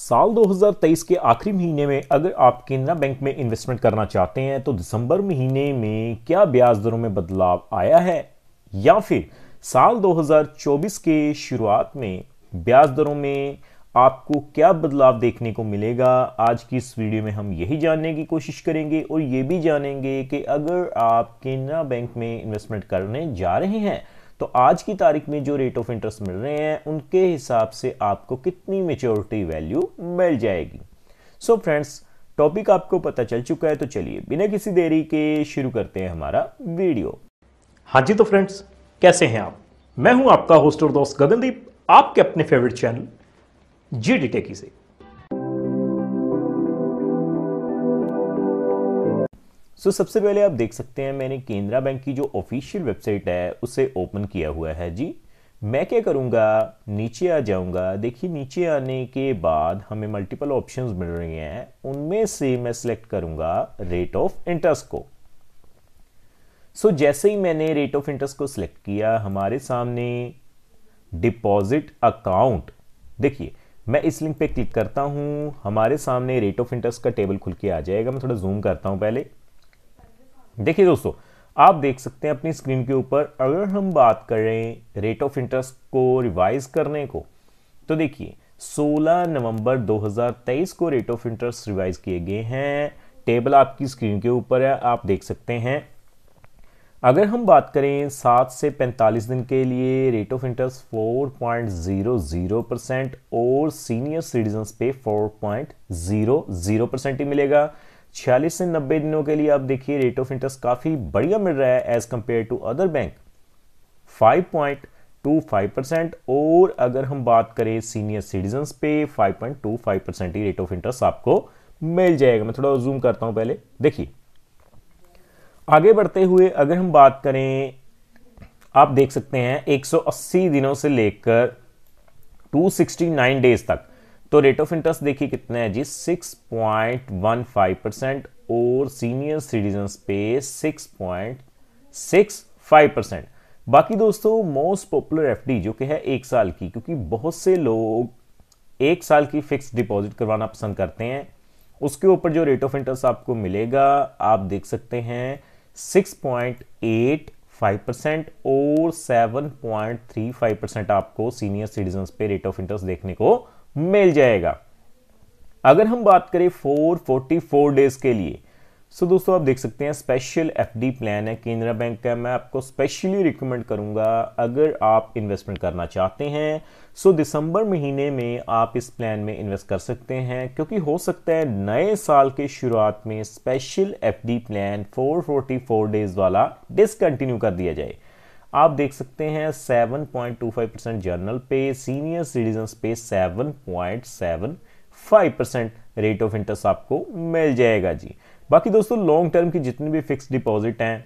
साल 2023 के आखिरी महीने में अगर आप केनरा बैंक में इन्वेस्टमेंट करना चाहते हैं तो दिसंबर महीने में क्या ब्याज दरों में बदलाव आया है या फिर साल 2024 के शुरुआत में ब्याज दरों में आपको क्या बदलाव देखने को मिलेगा आज की इस वीडियो में हम यही जानने की कोशिश करेंगे और ये भी जानेंगे कि अगर आप केनरा बैंक में इन्वेस्टमेंट करने जा रहे हैं तो आज की तारीख में जो रेट ऑफ इंटरेस्ट मिल रहे हैं उनके हिसाब से आपको कितनी मेच्योरिटी वैल्यू मिल जाएगी सो so फ्रेंड्स टॉपिक आपको पता चल चुका है तो चलिए बिना किसी देरी के शुरू करते हैं हमारा वीडियो हाँ जी तो फ्रेंड्स कैसे हैं आप मैं हूं आपका होस्ट और दोस्त गगनदीप आपके अपने favourite channel G D techy से सो so, सबसे पहले आप देख सकते हैं मैंने केनरा बैंक की जो ऑफिशियल वेबसाइट है उसे ओपन किया हुआ है जी मैं क्या करूंगा नीचे आ जाऊंगा देखिए नीचे आने के बाद हमें मल्टीपल ऑप्शंस मिल रहे हैं उनमें से मैं सिलेक्ट करूंगा रेट ऑफ इंटरेस्ट को सो so, जैसे ही मैंने रेट ऑफ इंटरेस्ट को सिलेक्ट किया हमारे सामने डिपॉजिट अकाउंट देखिए मैं इस लिंक पे क्लिक करता हूं हमारे सामने रेट ऑफ इंटरेस्ट का टेबल खुल के आ जाएगा मैं थोड़ा जूम करता हूं पहले देखिए दोस्तों आप देख सकते हैं अपनी स्क्रीन के ऊपर अगर हम बात करें रेट ऑफ इंटरेस्ट को रिवाइज करने को तो देखिए 16 नवंबर 2023 को रेट ऑफ इंटरेस्ट रिवाइज किए गए हैं टेबल आपकी स्क्रीन के ऊपर है आप देख सकते हैं अगर हम बात करें सात से पैंतालीस दिन के लिए rate of interest four point zero zero percent और सीनियर सिटीजन पे four point zero zero percent ही मिलेगा छियालीस से नब्बे दिनों के लिए आप देखिए रेट ऑफ इंटरेस्ट काफ़ी बढ़िया मिल रहा है as compare to other bank five point two five percent और अगर हम बात करें सीनियर सिटीजन पे फाइव परसेंट ही रेट ऑफ इंटरेस्ट आपको मिल जाएगा मैं थोड़ा जूम करता हूं पहले देखिए आगे बढ़ते हुए अगर हम बात करें आप देख सकते हैं 180 दिनों से लेकर 269 डेज तक तो रेट ऑफ इंटरेस्ट देखिए कितने है जी 6.15 परसेंट और सीनियर सिटीजन पे 6.65 परसेंट बाकी दोस्तों मोस्ट पॉपुलर एफडी जो कि है एक साल की क्योंकि बहुत से लोग एक साल की फिक्स डिपॉजिट करवाना पसंद करते हैं उसके ऊपर जो रेट ऑफ इंटरेस्ट आपको मिलेगा आप देख सकते हैं 6.85 परसेंट और 7.35 परसेंट आपको सीनियर सिटीजन पे रेट ऑफ इंटरेस्ट देखने को मिल जाएगा अगर हम बात करें फोर फोर्टी फोर डेज के लिए सो दोस्तों आप देख सकते हैं स्पेशल एफडी प्लान है केनरा बैंक का मैं आपको स्पेशली रिकमेंड करूंगा अगर आप इन्वेस्टमेंट करना चाहते हैं सो दिसंबर महीने में आप इस प्लान में इन्वेस्ट कर सकते हैं क्योंकि हो सकता है नए साल के शुरुआत में स्पेशल एफडी प्लान 444 डेज वाला डिसकंटिन्यू कर दिया जाए आप देख सकते हैं 7.25 परसेंट जर्नल पे सीनियर सिटीजन पे 7.75 परसेंट रेट ऑफ इंटरेस्ट आपको मिल जाएगा जी बाकी दोस्तों लॉन्ग टर्म की जितनी भी फिक्स डिपॉजिट हैं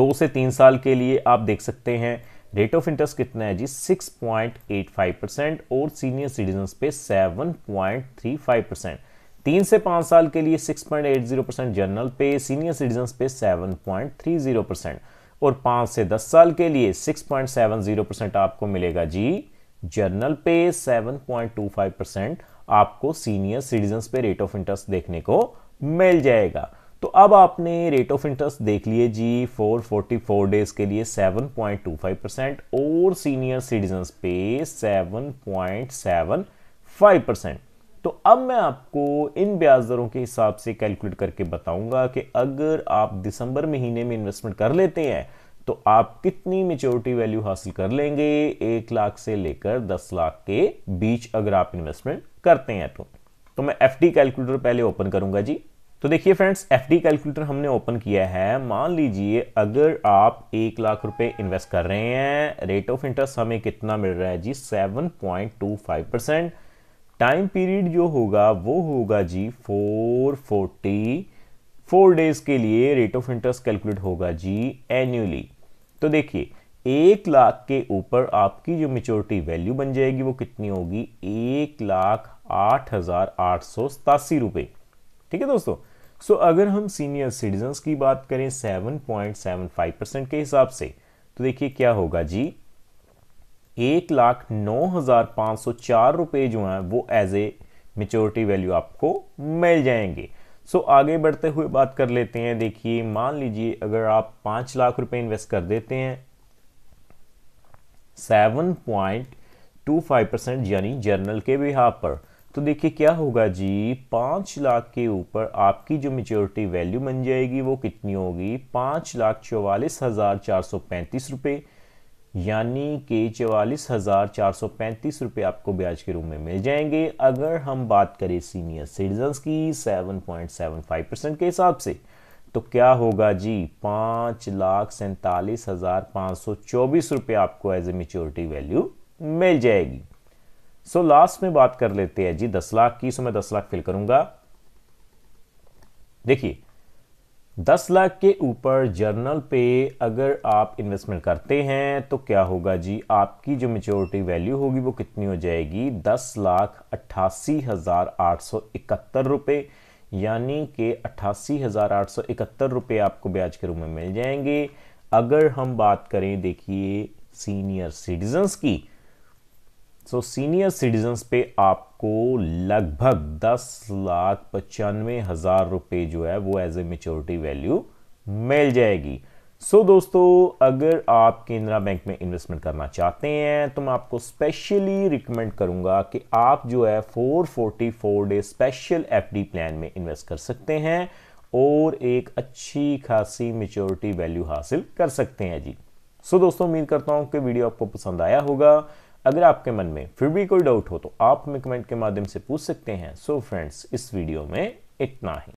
दो से तीन साल के लिए आप देख सकते हैं रेट ऑफ इंटरेस्ट कितना है जी 6.85 परसेंट और सीनियर सिटीजन पे 7.35 परसेंट तीन से पांच साल के लिए 6.80 परसेंट जर्नल पे सीनियर सिटीजन पे 7.30 परसेंट और पांच से दस साल के लिए six point seven zero percent आपको मिलेगा जी जर्नल पे seven point two five percent आपको सीनियर सिटीजन पे रेट ऑफ इंटरेस्ट देखने को मिल जाएगा तो अब आपने रेट ऑफ इंटरेस्ट देख लिए जी फोर फोर्टी फोर डेज के लिए seven point two five percent और सीनियर सिटीजन पे seven point seven five percent तो अब मैं आपको इन ब्याज दरों के हिसाब से कैलकुलेट करके बताऊंगा कि अगर आप दिसंबर महीने में इन्वेस्टमेंट कर लेते हैं तो आप कितनी मेच्योरिटी वैल्यू हासिल कर लेंगे एक लाख से लेकर दस लाख के बीच अगर आप इन्वेस्टमेंट करते हैं तो तो मैं एफ कैलकुलेटर पहले ओपन करूंगा जी तो देखिए फ्रेंड्स एफ कैलकुलेटर हमने ओपन किया है मान लीजिए अगर आप एक लाख रुपए इन्वेस्ट कर रहे हैं रेट ऑफ इंटरेस्ट हमें कितना मिल रहा है जी seven point two five percent time period जो होगा वो होगा जी फोर फोर्टी फोर डेज के लिए रेट ऑफ इंटरेस्ट कैलकुलेट होगा जी एनुअली तो देखिए एक लाख के ऊपर आपकी जो मेच्योरिटी वैल्यू बन जाएगी वो कितनी होगी एक लाख आठ हजार आठ सौ सतासी रुपये ठीक है दोस्तों सो so, अगर हम सीनियर सिटीजन की बात करें seven point seven five percent के हिसाब से तो देखिए क्या होगा जी एक लाख नौ हज़ार पाँच सौ चार रुपये जो हैं वो एज ए मेच्योरिटी वैल्यू आपको मिल जाएंगे सो so, आगे बढ़ते हुए बात कर लेते हैं देखिए मान लीजिए अगर आप पाँच लाख रुपए इन्वेस्ट कर देते हैं seven point two five percent यानी जर्नल के बिहार पर तो देखिए क्या होगा जी पाँच लाख के ऊपर आपकी जो मेच्योरिटी वैल्यू बन जाएगी वो कितनी होगी पाँच लाख चौवालीस हज़ार चार सौ पैंतीस रुपये यानी कि चवालीस हज़ार चार सौ पैंतीस रुपये आपको ब्याज के रूप में मिल जाएंगे अगर हम बात करें सीनियर सिटीजन्स की seven point seven five percent के हिसाब से तो क्या होगा जी पाँच लाख सैंतालीस हज़ार पाँच सौ चौबीस रुपये आपको एज ए मेच्योरिटी वैल्यू मिल जाएगी सो so, लास्ट में बात कर लेते हैं जी दस लाख की सो मैं दस लाख फिल करूंगा देखिए दस लाख के ऊपर जर्नल पे अगर आप इन्वेस्टमेंट करते हैं तो क्या होगा जी आपकी जो मेच्योरिटी वैल्यू होगी वो कितनी हो जाएगी दस लाख अट्ठासी हज़ार आठ सौ इकहत्तर रुपये यानी कि अट्ठासी हज़ार आठ सौ इकहत्तर रुपये आपको ब्याज के रूप में मिल जाएंगे अगर हम बात करें देखिए सीनियर सिटीजन्स की सो सीनियर सिटीजन्स पे आपको लगभग दस लाख पचानवे हज़ार रुपये जो है वो एज ए मेच्योरिटी वैल्यू मिल जाएगी सो so, दोस्तों अगर आप केनरा बैंक में इन्वेस्टमेंट करना चाहते हैं तो मैं आपको स्पेशली रिकमेंड करूंगा कि आप जो है 444 डे स्पेशल एफडी प्लान में इन्वेस्ट कर सकते हैं और एक अच्छी खासी मेच्योरिटी वैल्यू हासिल कर सकते हैं जी सो so, दोस्तों उम्मीद करता हूं कि वीडियो आपको पसंद आया होगा अगर आपके मन में फिर भी कोई डाउट हो तो आप हमें कमेंट के माध्यम से पूछ सकते हैं सो so फ्रेंड्स इस वीडियो में इतना ही